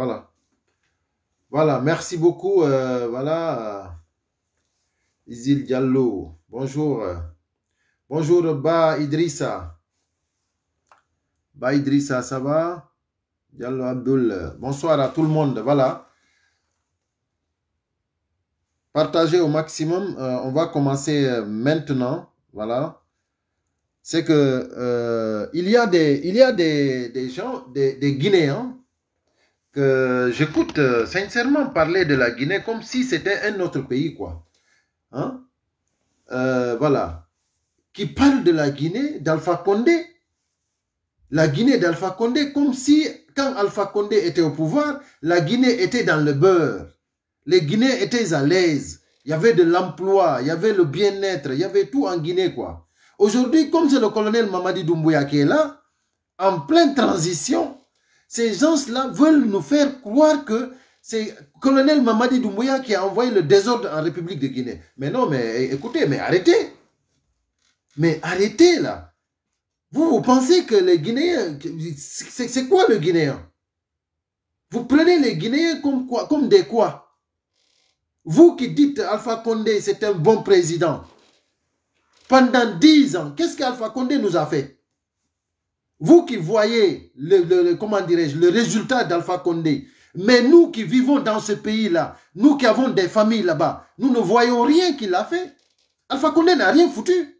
Voilà. Voilà, merci beaucoup. Euh, voilà. Euh, Isil Diallo. Bonjour. Euh, bonjour, Ba Idrissa. Ba Idrissa, ça va? Diallo Abdul. Bonsoir à tout le monde. Voilà. Partagez au maximum. on va commencer maintenant. Voilà. C'est que il y a des, il y a des, gens, des Guinéens que j'écoute euh, sincèrement parler de la Guinée comme si c'était un autre pays, quoi. Hein? Euh, voilà. Qui parle de la Guinée d'Alpha Condé. La Guinée d'Alpha Condé comme si, quand Alpha Condé était au pouvoir, la Guinée était dans le beurre. Les Guinéens étaient à l'aise. Il y avait de l'emploi, il y avait le bien-être, il y avait tout en Guinée, quoi. Aujourd'hui, comme c'est le colonel Mamadi Doumbouya qui est là, en pleine transition, ces gens-là veulent nous faire croire que c'est colonel Mamadi Doumbouya qui a envoyé le désordre en République de Guinée. Mais non, mais eh, écoutez, mais arrêtez. Mais arrêtez là. Vous, vous pensez que les Guinéens, c'est quoi le Guinéen Vous prenez les Guinéens comme quoi Comme des quoi Vous qui dites Alpha Condé, c'est un bon président. Pendant dix ans, qu'est-ce qu'Alpha Condé nous a fait vous qui voyez le, comment dirais-je le résultat d'Alpha Condé, mais nous qui vivons dans ce pays-là, nous qui avons des familles là-bas, nous ne voyons rien qu'il a fait. Alpha Condé n'a rien foutu.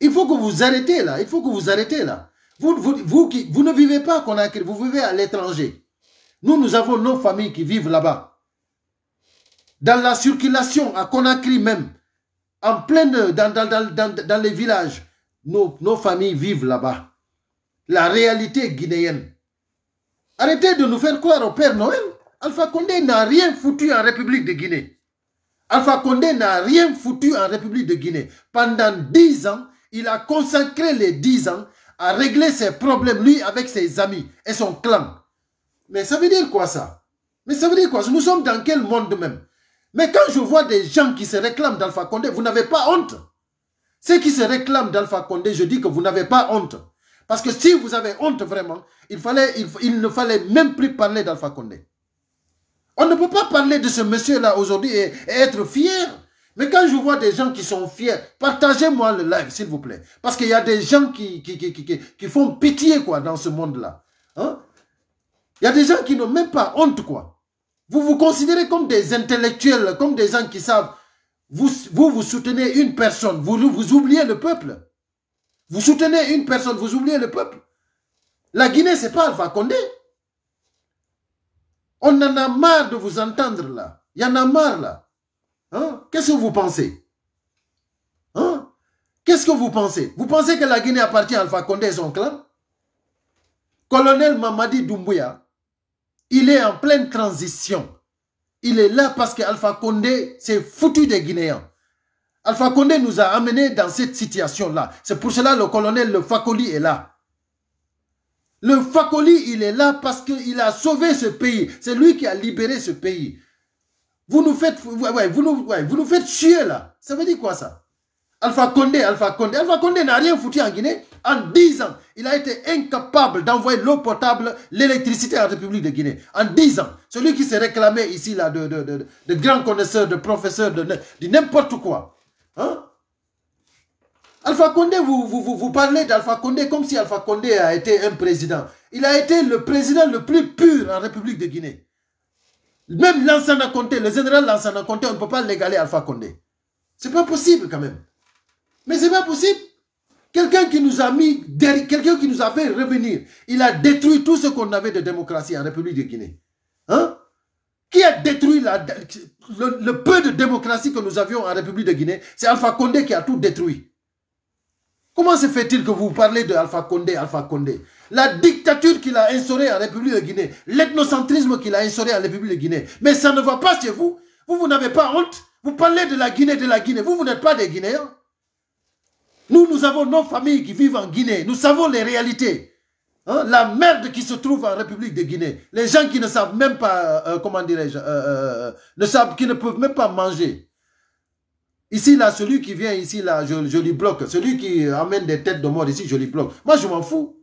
Il faut que vous arrêtez là. Il faut que vous arrêtez là. Vous, vous, vous ne vivez pas à Conakry, vous vivez à l'étranger. Nous, nous avons nos familles qui vivent là-bas. Dans la circulation, à Conakry même, en pleine, dans, dans, les villages, nos familles vivent là-bas la réalité guinéenne. Arrêtez de nous faire croire au Père Noël. Alpha Condé n'a rien foutu en République de Guinée. Alpha Condé n'a rien foutu en République de Guinée. Pendant dix ans, il a consacré les dix ans à régler ses problèmes, lui, avec ses amis et son clan. Mais ça veut dire quoi ça Mais ça veut dire quoi Nous sommes dans quel monde même Mais quand je vois des gens qui se réclament d'Alpha Condé, vous n'avez pas honte Ceux qui se réclament d'Alpha Condé, je dis que vous n'avez pas honte. Parce que si vous avez honte vraiment, il, ne fallait même plus parler d'Alpha Condé. On ne peut pas parler de ce monsieur-là aujourd'hui et, être fier. Mais quand je vois des gens qui sont fiers, partagez-moi le live, s'il vous plaît. Parce qu'il y a des gens qui, qui, font pitié quoi, dans ce monde-là. Hein? Il y a des gens qui n'ont même pas honte. quoi. Vous vous considérez comme des intellectuels, comme des gens qui savent. Vous vous, vous soutenez une personne, vous, vous oubliez le peuple. Vous soutenez une personne, vous oubliez le peuple. La Guinée, c'est pas Alpha Condé. On en a marre de vous entendre là. Il y en a marre là. Hein? Qu'est-ce que vous pensez hein? Qu'est-ce que vous pensez Vous pensez que la Guinée appartient à Alpha Condé et son clan Colonel Mamadi Doumbouya, il est en pleine transition. Il est là parce que Alpha Condé s'est foutu des Guinéens. Alpha Condé nous a amenés dans cette situation-là. C'est pour cela que le colonel Le Fakoli est là. Le Fakoli, il est là parce qu'il a sauvé ce pays. C'est lui qui a libéré ce pays. Vous nous faites, vous, nous, vous nous faites chier là. Ça veut dire quoi ça Alpha Condé, Alpha Alpha n'a rien foutu en Guinée. En 10 ans, il a été incapable d'envoyer l'eau potable, l'électricité à la République de Guinée. En 10 ans, celui qui s'est réclamé ici là de, de, de, de grands connaisseurs, de professeurs, de, de n'importe quoi. Hein? Alpha Condé, vous, vous, vous, parlez d'Alpha Condé comme si Alpha Condé a été un président. Il a été le président le plus pur en République de Guinée. Même Lansana Condé, le général Lansana Conté, on ne peut pas l'égaler Alpha Condé. C'est pas possible quand même. Mais c'est pas possible. Quelqu'un qui nous a mis derrière quelqu'un qui nous a fait revenir. Il a détruit tout ce qu'on avait de démocratie en République de Guinée. Hein? Qui a détruit le, peu de démocratie que nous avions en République de Guinée. C'est Alpha Condé qui a tout détruit. Comment se fait-il que vous parlez de Alpha Condé, Alpha Condé La dictature qu'il a instaurée en République de Guinée, l'ethnocentrisme qu'il a instauré en République de Guinée. Mais ça ne va pas chez vous. Vous, vous n'avez pas honte. Vous parlez de la Guinée, de la Guinée. Vous, vous n'êtes pas des Guinéens. Nous, nous avons nos familles qui vivent en Guinée. Nous savons les réalités. Hein, la merde qui se trouve en République de Guinée. Les gens qui ne savent même pas, euh, euh, comment dirais-je, euh, ne savent, qui ne peuvent même pas manger. Ici, là, celui qui vient ici, là, je, je lui bloque. Celui qui amène des têtes de mort ici, je lui bloque. Moi, je m'en fous.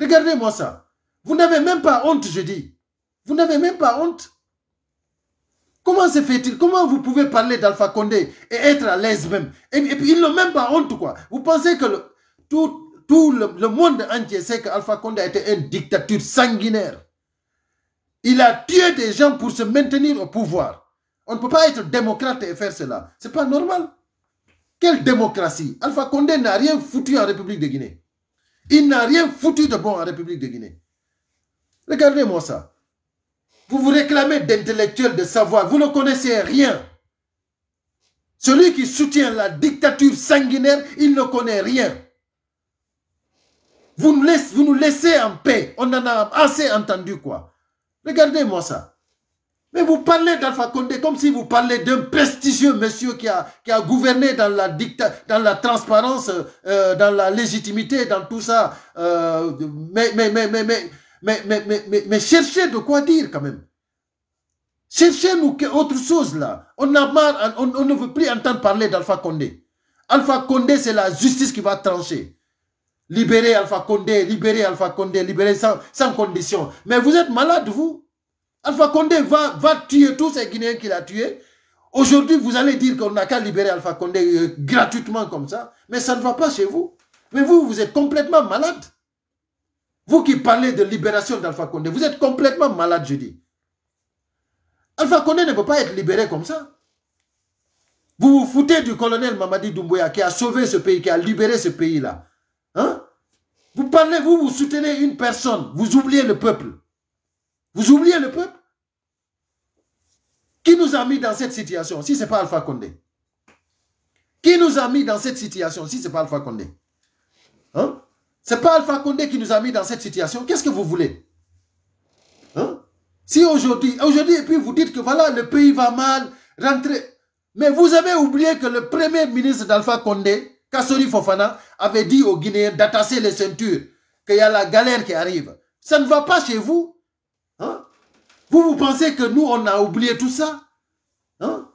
Regardez-moi ça. Vous n'avez même pas honte, je dis. Vous n'avez même pas honte. Comment se fait-il Comment vous pouvez parler d'Alpha Condé et être à l'aise même et, puis, ils n'ont même pas honte, quoi. Vous pensez que tout, tout le, monde entier sait que Alpha Condé a été une dictature sanguinaire. Il a tué des gens pour se maintenir au pouvoir. On ne peut pas être démocrate et faire cela. C'est pas normal. Quelle démocratie Alpha Condé n'a rien foutu en République de Guinée. Il n'a rien foutu de bon en République de Guinée. Regardez-moi ça. Vous vous réclamez d'intellectuels, de savoir. Vous ne connaissez rien. Celui qui soutient la dictature sanguinaire, il ne connaît rien. Vous nous, laissez, vous nous en paix. On en a assez entendu, quoi. Regardez-moi ça. Mais vous parlez d'Alpha Condé comme si vous parlez d'un prestigieux monsieur qui a, qui a gouverné dans la, dicta, dans la transparence, euh, dans la légitimité, dans tout ça. mais, cherchez de quoi dire quand même. cherchez autre chose là. On, a marre, on, on ne veut plus entendre parler d'Alpha Condé. Alpha Condé, c'est la justice qui va trancher libérer Alpha Condé, libérer Alpha Condé, libérer sans, condition. Mais vous êtes malade, vous. Alpha Condé va, va tuer tous ces Guinéens qu'il a tués. Aujourd'hui, vous allez dire qu'on n'a qu'à libérer Alpha Condé euh, gratuitement comme ça. Mais ça ne va pas chez vous. Mais vous, vous êtes complètement malade. Vous qui parlez de libération d'Alpha Condé, vous êtes complètement malade, je dis. Alpha Condé ne peut pas être libéré comme ça. Vous vous foutez du colonel Mamadi Doumbouya qui a sauvé ce pays, qui a libéré ce pays-là. Hein? Vous parlez, vous, vous soutenez une personne, vous oubliez le peuple. Vous oubliez le peuple Qui nous a mis dans cette situation si ce n'est pas Alpha Condé Qui nous a mis dans cette situation si ce n'est pas Alpha Condé Hein Ce n'est pas Alpha Condé qui nous a mis dans cette situation. Qu'est-ce que vous voulez hein? Si aujourd'hui, aujourd'hui, et puis vous dites que voilà, le pays va mal, rentrer, Mais vous avez oublié que le premier ministre d'Alpha Condé, Kassori Fofana avait dit aux Guinéens d'attacher les ceintures, qu'il y a la galère qui arrive. Ça ne va pas chez vous. Hein? Vous, vous pensez que nous, on a oublié tout ça hein?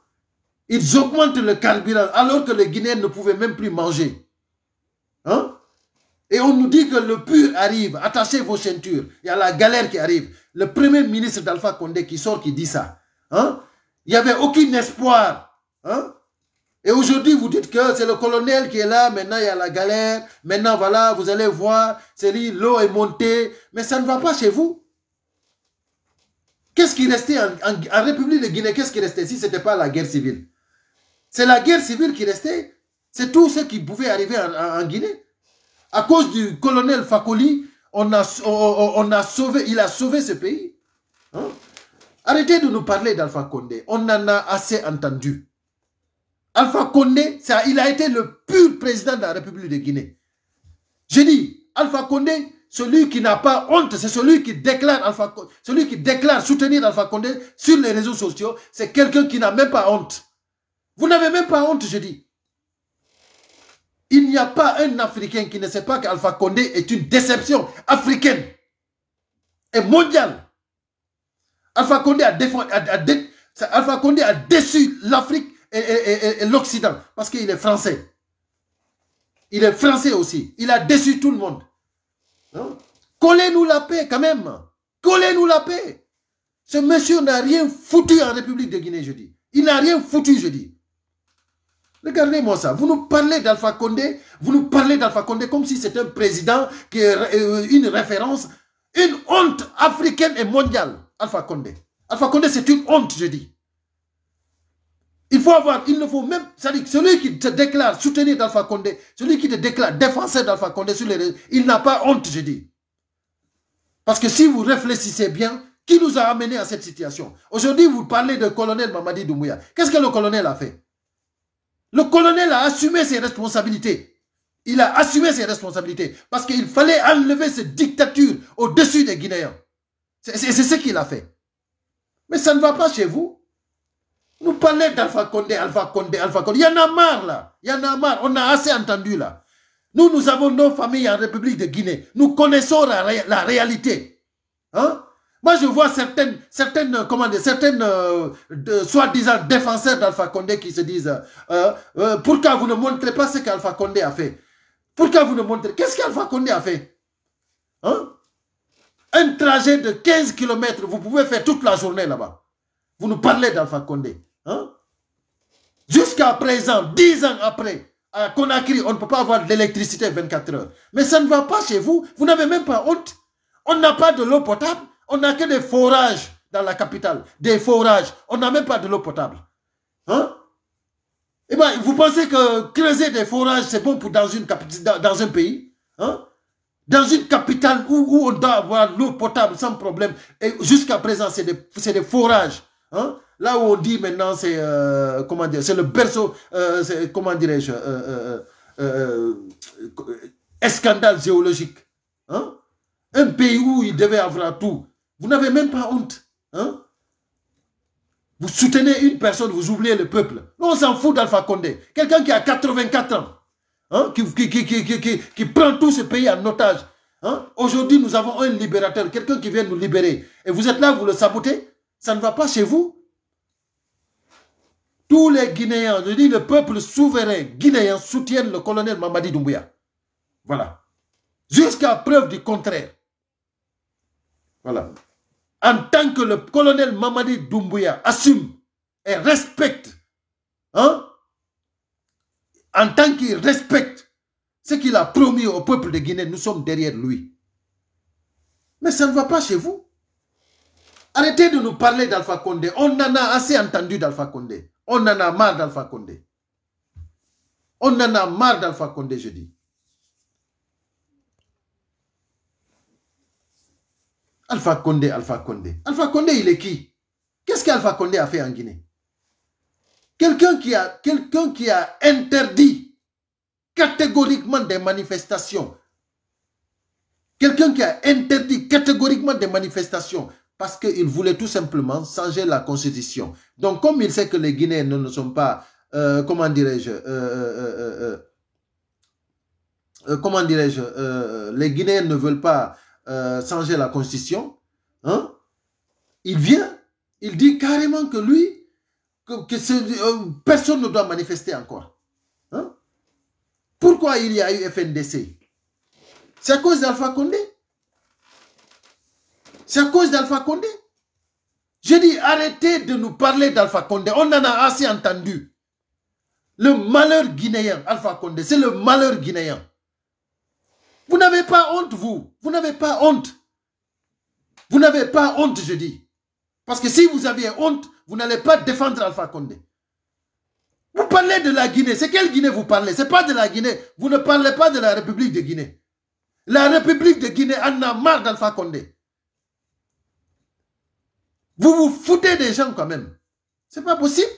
Ils augmentent le carburant alors que les Guinéens ne pouvaient même plus manger. Hein? Et on nous dit que le pur arrive, attachez vos ceintures. Il y a la galère qui arrive. Le premier ministre d'Alpha Condé qui sort, qui dit ça. Il n'y avait aucun espoir. Hein? Et aujourd'hui, vous dites que c'est le colonel qui est là, maintenant il y a la galère, maintenant voilà, vous allez voir, c'est l'eau est montée, mais ça ne va pas chez vous. Qu'est-ce qui restait en, République de Guinée Qu'est-ce qui restait si ce n'était pas la guerre civile C'est la guerre civile qui restait. C'est tout ce qui pouvait arriver en, Guinée. À cause du colonel Fakoli, on a, a sauvé, il a sauvé ce pays. Hein? Arrêtez de nous parler d'Alpha Condé. On en a assez entendu. Alpha Condé, il a été le pur président de la République de Guinée. Je dis, Alpha Condé, celui qui n'a pas honte, c'est celui qui déclare Alpha celui qui déclare soutenir Alpha Condé sur les réseaux sociaux, c'est quelqu'un qui n'a même pas honte. Vous n'avez même pas honte, je dis. Il n'y a pas un Africain qui ne sait pas qu'Alpha Condé est une déception africaine et mondiale. Alpha Condé a, Alpha Condé a déçu l'Afrique et, l'Occident, parce qu'il est français. Il est français aussi. Il a déçu tout le monde. Hein? Collez-nous la paix quand même. Collez-nous la paix. Ce monsieur n'a rien foutu en République de Guinée, je dis. Il n'a rien foutu, je dis. Regardez-moi ça. Vous nous parlez d'Alpha Condé, vous nous parlez d'Alpha Condé comme si c'était un président qui est euh, une référence, une honte africaine et mondiale. Alpha Condé. Alpha Condé, c'est une honte, je dis. Il faut avoir, il ne faut même, c'est-à-dire celui qui te déclare soutenir d'Alpha Condé, celui qui te déclare défenseur d'Alpha Condé sur les il n'a pas honte, je dis. Parce que si vous réfléchissez bien, qui nous a amenés à cette situation Aujourd'hui, vous parlez de colonel Mamadi Doumbouya. Qu'est-ce que le colonel a fait Le colonel a assumé ses responsabilités. Il a assumé ses responsabilités parce qu'il fallait enlever cette dictature au-dessus des Guinéens. C'est ce qu'il a fait. Mais ça ne va pas chez vous. Nous parler d'Alpha Condé, Alpha Condé, Alpha Condé. Il y en a marre là. Il y en a marre. On a assez entendu là. Nous, nous avons nos familles en République de Guinée. Nous connaissons la, réalité. Hein? Moi, je vois certaines, certaines, euh, comment dire, certaines euh, soi-disant défenseurs d'Alpha Condé qui se disent euh, pourquoi vous ne montrez pas ce qu'Alpha Condé a fait Pourquoi vous ne montrez Qu'est-ce qu'Alpha Condé a fait hein? Un trajet de 15 km, vous pouvez faire toute la journée là-bas. Vous nous parlez d'Alpha Condé. Hein? Jusqu'à présent, 10 ans après, à Conakry, on ne peut pas avoir de l'électricité 24 heures. Mais ça ne va pas chez vous. Vous n'avez même pas honte. On n'a pas de l'eau potable. On n'a que des forages dans la capitale. Des forages. On n'a même pas de l'eau potable. Hein? Eh ben, vous pensez que creuser des forages, c'est bon pour dans, une, dans un pays hein? Dans une capitale où, on doit avoir l'eau potable sans problème. Et jusqu'à présent, c'est des, forages. Hein? Là où on dit maintenant, c'est euh, comment dire, c'est le berceau, euh, comment dirais-je, escandale euh, géologique. Hein? Un pays où il devait avoir tout. Vous n'avez même pas honte. Hein? Vous soutenez une personne, vous oubliez le peuple. Nous, on s'en fout d'Alpha Condé. Quelqu'un qui a 84 ans, hein? qui, qui, prend tout ce pays en otage. Aujourd'hui, nous avons un libérateur, quelqu'un qui vient nous libérer. Et vous êtes là, vous le sabotez. Ça ne va pas chez vous. Tous les Guinéens, je dis le peuple souverain guinéen soutiennent le colonel Mamadi Doumbouya. Voilà. Jusqu'à preuve du contraire. Voilà. En tant que le colonel Mamadi Doumbouya assume et respecte, hein, en tant qu'il respecte ce qu'il a promis au peuple de Guinée, nous sommes derrière lui. Mais ça ne va pas chez vous. Arrêtez de nous parler d'Alpha Condé. On en a assez entendu d'Alpha Condé. On en a marre d'Alpha Condé. On en a marre d'Alpha Condé, je dis. Alpha Condé, Alpha Condé. Alpha Condé, il est qui Qu'est-ce qu'Alpha Condé a fait en Guinée Quelqu'un qui, a, quelqu'un qui a interdit catégoriquement des manifestations. Quelqu'un qui a interdit catégoriquement des manifestations parce qu'il voulait tout simplement changer la constitution. Donc, comme il sait que les Guinéens ne sont pas, euh, comment dirais-je, euh, euh, comment dirais-je, les Guinéens ne veulent pas changer la constitution, hein, il vient, il dit carrément que lui, que, personne ne doit manifester encore. Hein. Pourquoi il y a eu FNDC C'est à cause d'Alpha Condé. C'est à cause d'Alpha Condé. Je dis, arrêtez de nous parler d'Alpha Condé. On en a assez entendu. Le malheur guinéen, Alpha Condé, c'est le malheur guinéen. Vous n'avez pas honte, vous. Vous n'avez pas honte. Vous n'avez pas honte, je dis. Parce que si vous aviez honte, vous n'allez pas défendre Alpha Condé. Vous parlez de la Guinée. C'est quelle Guinée vous parlez C'est pas de la Guinée. Vous ne parlez pas de la République de Guinée. La République de Guinée en a marre d'Alpha Condé. Vous vous foutez des gens quand même. C'est pas possible.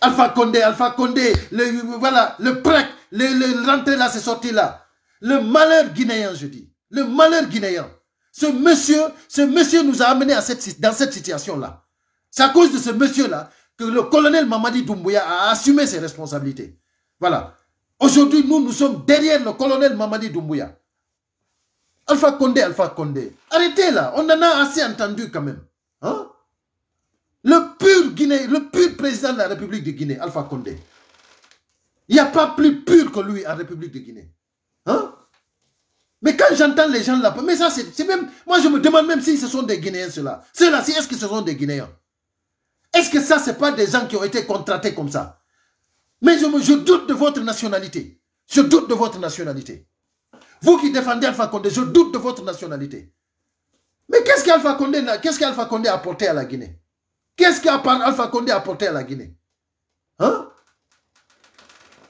Alpha Condé, Alpha Condé, le, voilà, le prec, le, le là, c'est sorti là. Le malheur guinéen, je dis. Le malheur guinéen. Ce monsieur, ce monsieur nous a amenés à cette, dans cette situation-là. C'est à cause de ce monsieur-là que le colonel Mamadi Doumbouya a assumé ses responsabilités. Voilà. Aujourd'hui, nous, nous sommes derrière le colonel Mamadi Doumbouya. Alpha Condé, Alpha Condé. Arrêtez là, on en a assez entendu quand même. Hein? Le pur Guinée, le pur président de la République de Guinée, Alpha Condé. Il n'y a pas plus pur que lui en République de Guinée. Hein? Mais quand j'entends les gens là, mais ça c'est même, moi je me demande même si ce sont des Guinéens ceux-là. Ceux-là, est-ce que ce sont des Guinéens Est-ce que ça, ce pas des gens qui ont été contratés comme ça Mais je, je doute de votre nationalité. Je doute de votre nationalité. Vous qui défendez Alpha Condé, je doute de votre nationalité. Mais qu'est-ce qu'Alpha Condé, qu'est-ce Condé a apporté à la Guinée Qu'est-ce qu'Alpha Condé a apporté à la Guinée Hein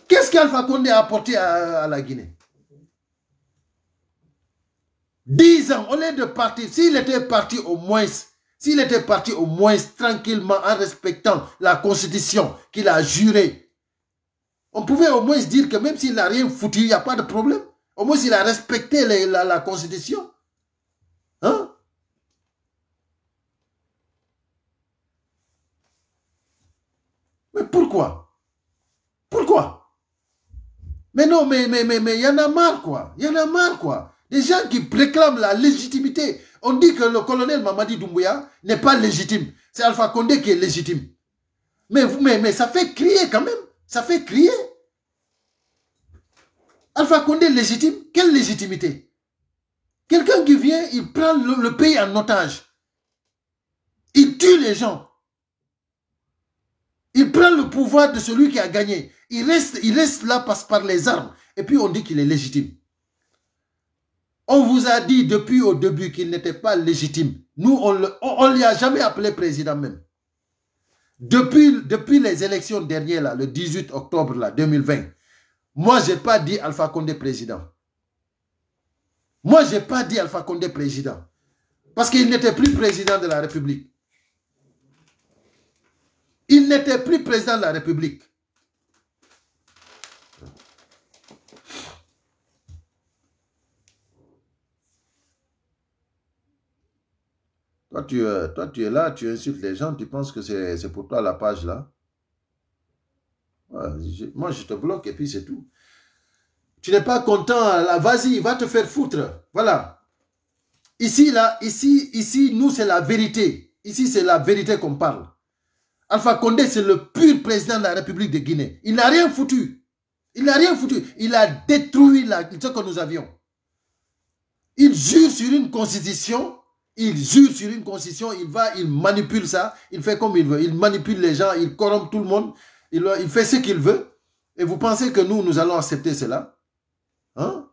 Qu'est-ce qu'Alpha Condé a apporté à, la Guinée 10 ans, On lieu de partir, s'il était parti au moins, s'il était parti au moins tranquillement en respectant la constitution qu'il a jurée, on pouvait au moins dire que même s'il n'a rien foutu, il n'y a pas de problème. Au moins, il a respecté la, Constitution. Hein? Mais pourquoi Pourquoi Mais non, mais il mais, mais, y en a marre, quoi. Il y en a marre, quoi. Des gens qui préclament la légitimité. On dit que le colonel Mamadi Doumbouya n'est pas légitime. C'est Alpha Condé qui est légitime. Mais, mais, mais ça fait crier quand même. Ça fait crier. Alpha Condé légitime, quelle légitimité Quelqu'un qui vient, il prend le, pays en otage. Il tue les gens. Il prend le pouvoir de celui qui a gagné. Il reste, il là passe par les armes. Et puis on dit qu'il est légitime. On vous a dit depuis au début qu'il n'était pas légitime. Nous, on ne on, a jamais appelé président même. Depuis, depuis les élections dernières, le 18 octobre 2020, moi, je n'ai pas dit Alpha Condé président. Moi, je n'ai pas dit Alpha Condé président. Parce qu'il n'était plus président de la République. Il n'était plus président de la République. Toi tu, toi, tu es là, tu insultes les gens, tu penses que c'est pour toi la page là. Moi, je te bloque et puis c'est tout. Tu n'es pas content, vas-y, va te faire foutre. Voilà. Ici, là, ici, ici, nous, c'est la vérité. Ici, c'est la vérité qu'on parle. Alpha Condé, c'est le pur président de la République de Guinée. Il n'a rien foutu. Il n'a rien foutu. Il a détruit la, ce que nous avions. Il jure sur une constitution il jure sur une constitution, il va, il manipule ça, il fait comme il veut, il manipule les gens, il corrompt tout le monde il, fait ce qu'il veut, et vous pensez que nous, nous allons accepter cela Hein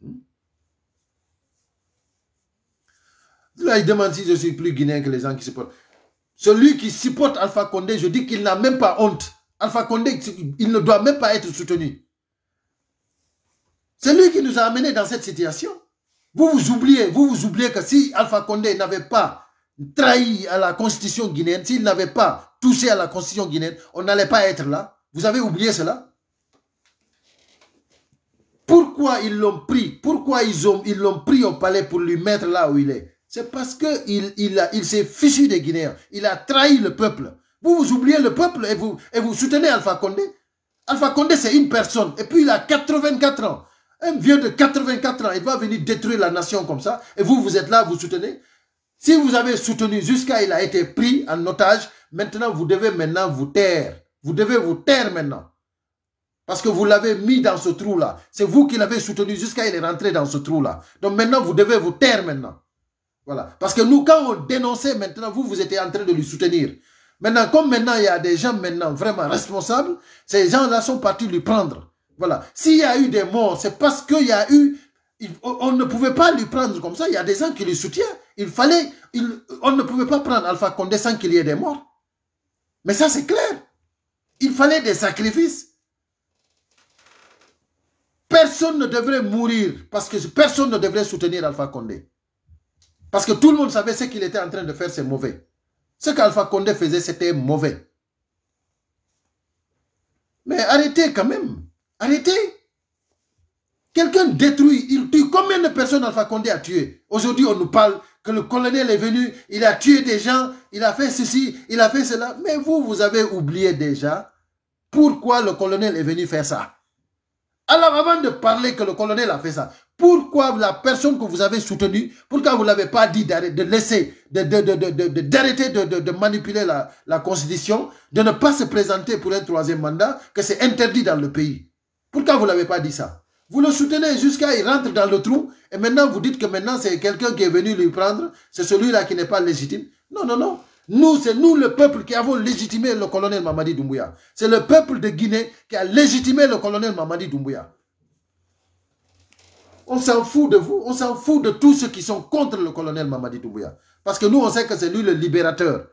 hmm? Là, il demande si je suis plus guinéen que les gens qui supportent. Celui qui supporte Alpha Condé, je dis qu'il n'a même pas honte. Alpha Condé, il ne doit même pas être soutenu. C'est lui qui nous a amenés dans cette situation. Vous vous oubliez, vous vous oubliez que si Alpha Condé n'avait pas trahi la constitution guinéenne, s'il n'avait pas touché à la constitution guinéenne, on n'allait pas être là. Vous avez oublié cela Pourquoi ils l'ont pris Pourquoi ils l'ont ils pris au palais pour lui mettre là où il est C'est parce qu'il il, il, s'est fichu des Guinéens. Il a trahi le peuple. Vous vous oubliez le peuple et vous, et vous soutenez Alpha Condé. Alpha Condé, c'est une personne. Et puis, il a 84 ans. Un vieux de 84 ans, il va venir détruire la nation comme ça. Et vous, vous êtes là, vous soutenez. Si vous avez soutenu jusqu'à il a été pris en otage, maintenant vous devez maintenant vous taire. Vous devez vous taire maintenant. Parce que vous l'avez mis dans ce trou-là. C'est vous qui l'avez soutenu jusqu'à il est rentré dans ce trou-là. Donc maintenant, vous devez vous taire maintenant. Voilà. Parce que nous, quand on dénonçait maintenant, vous, vous étiez en train de lui soutenir. Maintenant, comme maintenant, il y a des gens maintenant vraiment responsables, ces gens-là sont partis lui prendre. Voilà. S'il y a eu des morts, c'est parce qu'il y a eu... On ne pouvait pas lui prendre comme ça. Il y a des gens qui le soutiennent. Il fallait... on ne pouvait pas prendre Alpha Condé sans qu'il y ait des morts. Mais ça, c'est clair. Il fallait des sacrifices. Personne ne devrait mourir parce que personne ne devrait soutenir Alpha Condé. Parce que tout le monde savait ce qu'il était en train de faire, c'est mauvais. Ce qu'Alpha Condé faisait, c'était mauvais. Mais arrêtez quand même. Arrêtez. Quelqu'un détruit, il tue. Combien de personnes Alpha Condé a tué Aujourd'hui, on nous parle que le colonel est venu, il a tué des gens, il a fait ceci, il a fait cela. Mais vous, vous avez oublié déjà pourquoi le colonel est venu faire ça. Alors, avant de parler que le colonel a fait ça, pourquoi la personne que vous avez soutenue, pourquoi vous ne l'avez pas dit de laisser, d'arrêter de, manipuler la, la Constitution, de ne pas se présenter pour un troisième mandat, que c'est interdit dans le pays pourquoi vous ne l'avez pas dit ça Vous le soutenez jusqu'à il rentre dans le trou et maintenant vous dites que maintenant c'est quelqu'un qui est venu lui prendre, c'est celui-là qui n'est pas légitime. Non, non, non. Nous, c'est nous le peuple qui avons légitimé le colonel Mamadi Doumbouya. C'est le peuple de Guinée qui a légitimé le colonel Mamadi Doumbouya. On s'en fout de vous, on s'en fout de tous ceux qui sont contre le colonel Mamadi Doumbouya. Parce que nous, on sait que c'est lui le libérateur.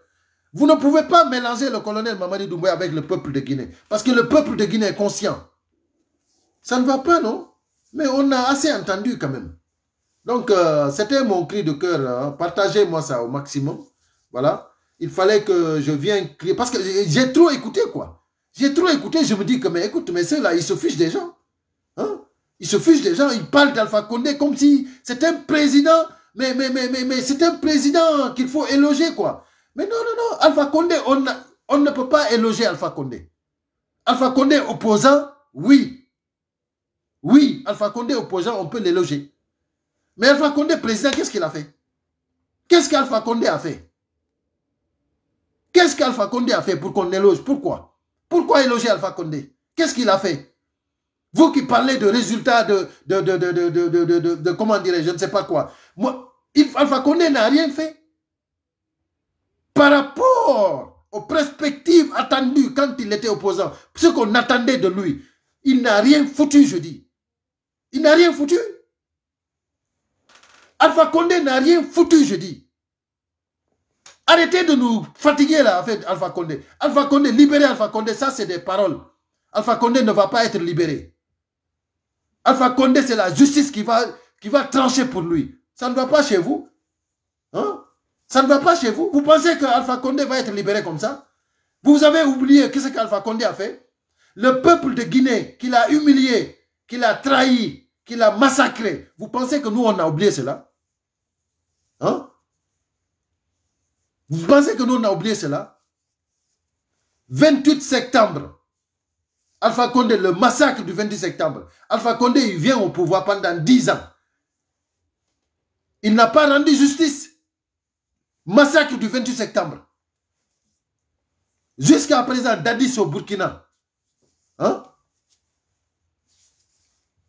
Vous ne pouvez pas mélanger le colonel Mamadi Doumbouya avec le peuple de Guinée. Parce que le peuple de Guinée est conscient. Ça ne va pas, non Mais on a assez entendu quand même. Donc, euh, c'était mon cri de cœur. Hein. Partagez-moi ça au maximum. Voilà. Il fallait que je vienne crier. Parce que j'ai trop écouté, quoi. J'ai trop écouté. Je me dis que, mais écoute, mais ceux-là, ils se fichent des gens. Hein? Ils se fichent des gens. Ils parlent d'Alpha Condé comme si c'était un président. Mais, mais, mais, mais, mais c'est un président qu'il faut éloger, quoi. Mais non, non, non. Alpha Condé, on, on ne peut pas éloger Alpha Condé. Alpha Condé opposant, oui. Oui, Alpha Condé opposant, on peut l'éloger. Mais Alpha Condé président, qu'est-ce qu'il a fait Qu'est-ce qu'Alpha Condé a fait Qu'est-ce qu'Alpha Condé a fait pour qu'on éloge Pourquoi Pourquoi éloger Alpha Condé Qu'est-ce qu'il a fait Vous qui parlez de résultats de, de, comment dirais je ne sais pas quoi. Moi, Alpha Condé n'a rien fait. Par rapport aux perspectives attendues quand il était opposant, ce qu'on attendait de lui, il n'a rien foutu, je dis. Il n'a rien foutu. Alpha Condé n'a rien foutu, je dis. Arrêtez de nous fatiguer là, en fait, Alpha Condé. Alpha Condé, libérez Alpha Condé, ça c'est des paroles. Alpha Condé ne va pas être libéré. Alpha Condé, c'est la justice qui va, qui va trancher pour lui. Ça ne va pas chez vous. Hein? Ça ne va pas chez vous. Vous pensez que Alpha Condé va être libéré comme ça Vous avez oublié qu'est-ce qu'Alpha Condé a fait Le peuple de Guinée qu'il a humilié, qu'il a trahi, qu'il a massacré. Vous pensez que nous, on a oublié cela Hein Vous pensez que nous, on a oublié cela 28 septembre, Alpha Condé, le massacre du 28 septembre. Alpha Condé, il vient au pouvoir pendant 10 ans. Il n'a pas rendu justice. Massacre du 28 septembre. Jusqu'à présent, Dadis au Burkina. Hein?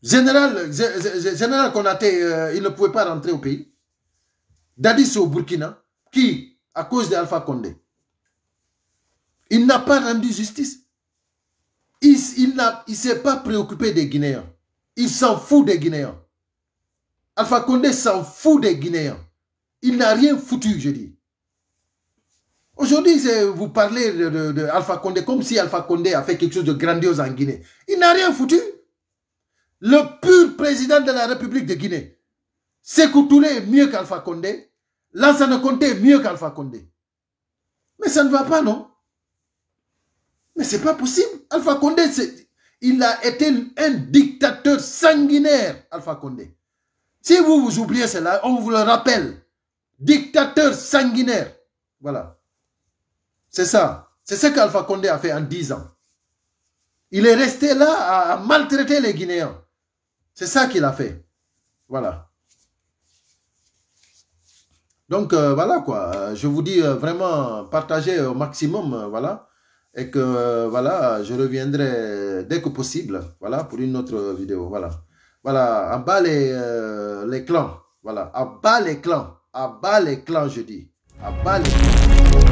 Général, général a euh, il ne pouvait pas rentrer au pays. Dadis au Burkina, qui, à cause d'Alpha Condé, il n'a pas rendu justice. Il, il ne s'est pas préoccupé des Guinéens. Il s'en fout des Guinéens. Alpha Condé s'en fout des Guinéens. Il n'a rien foutu, je dis. Aujourd'hui, vous parlez d'Alpha de Condé comme si Alpha Condé a fait quelque chose de grandiose en Guinée. Il n'a rien foutu le pur président de la République de Guinée. Sékou est mieux qu'Alpha Condé. Lansana Condé est mieux qu'Alpha Condé. Mais ça ne va pas, non Mais c'est pas possible. Alpha Condé, il a été un dictateur sanguinaire, Alpha Condé. Si vous vous oubliez cela, on vous le rappelle. Dictateur sanguinaire. Voilà. C'est ça. C'est ce qu'Alpha Condé a fait en 10 ans. Il est resté là à maltraiter les Guinéens. C'est ça qu'il a fait. Voilà. Donc euh, voilà quoi, euh, je vous dis euh, vraiment partager au maximum, voilà, et que voilà, je reviendrai dès que possible, voilà, pour une autre vidéo, voilà. Voilà, En bas les, les clans, voilà, à bas les clans, à bas les clans je dis, à bas les clans.